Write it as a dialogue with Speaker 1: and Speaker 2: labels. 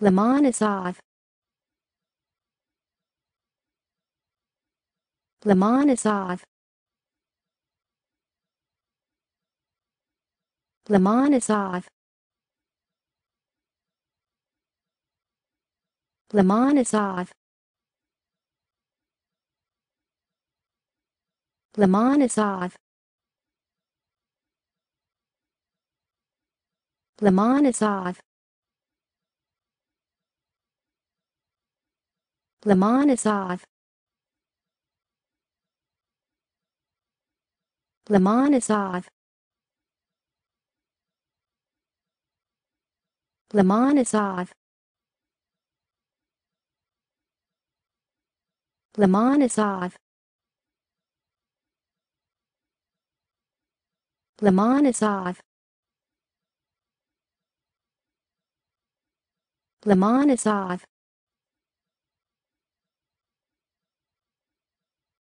Speaker 1: Lomonosov Lomonosov Lomonosov Lomonosov Lomonosov Lomonosov Lamanizov. Lamanizov. Lamanizov. Lamanizov. Lamanizov. Lamanizov.